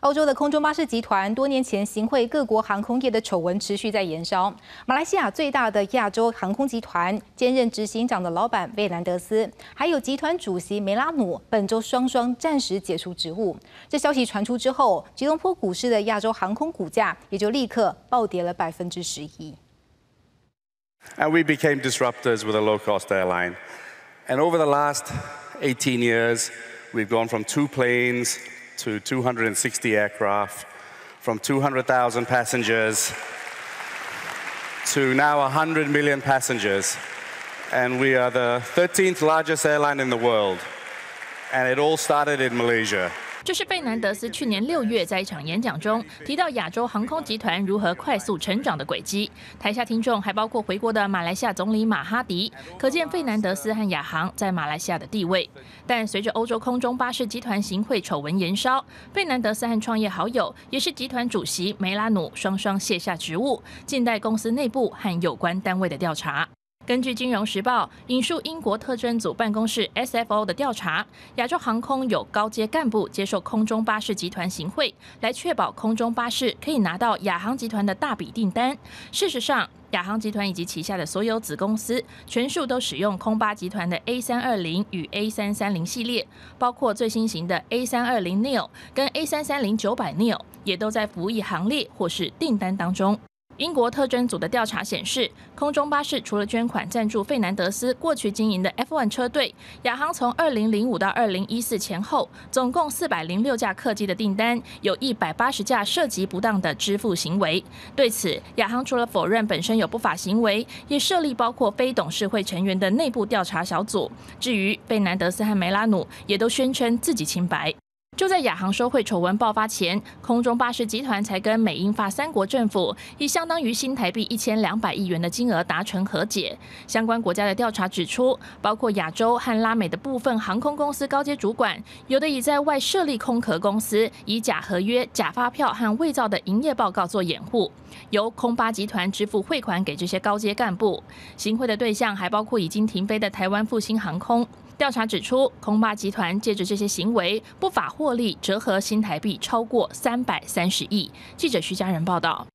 欧洲的空中巴士集团多年前行贿各国航空业的丑闻持续在延烧。马来西亚最大的亚洲航空集团兼任执行长的老板贝兰德斯，还有集团主席梅拉努，本周双双暂时解除职务。这消息传出之后，吉隆坡股市的亚洲航空股价也就立刻暴跌了百分之十一。And we became disruptors with a low-cost airline, and over the last eighteen years, we've gone from two planes. to 260 aircraft, from 200,000 passengers to now 100 million passengers. And we are the 13th largest airline in the world. And it all started in Malaysia. 这是费南德斯去年六月在一场演讲中提到亚洲航空集团如何快速成长的轨迹，台下听众还包括回国的马来西亚总理马哈迪，可见费南德斯和亚航在马来西亚的地位。但随着欧洲空中巴士集团行贿丑闻延烧，费南德斯和创业好友也是集团主席梅拉努双双卸下职务，近代公司内部和有关单位的调查。根据《金融时报》引述英国特侦组办公室 （SFO） 的调查，亚洲航空有高阶干部接受空中巴士集团行贿，来确保空中巴士可以拿到亚航集团的大笔订单。事实上，亚航集团以及旗下的所有子公司，全数都使用空巴集团的 A320 与 A330 系列，包括最新型的 A320neo 跟 A330-900neo，也都在服役行列或是订单当中。英国特征组的调查显示，空中巴士除了捐款赞助费南德斯过去经营的 F1 车队，亚航从2005到2014前后，总共406架客机的订单，有一百八十架涉及不当的支付行为。对此，亚航除了否认本身有不法行为，也设立包括非董事会成员的内部调查小组。至于费南德斯和梅拉努，也都宣称自己清白。就在亚航收贿丑闻爆发前，空中巴士集团才跟美、英、法三国政府以相当于新台币一千两百亿元的金额达成和解。相关国家的调查指出，包括亚洲和拉美的部分航空公司高阶主管，有的已在外设立空壳公司，以假合约、假发票和伪造的营业报告做掩护。由空巴集团支付汇款给这些高阶干部，行贿的对象还包括已经停飞的台湾复兴航空。调查指出，空巴集团借着这些行为不法获利，折合新台币超过三百三十亿。记者徐佳仁报道。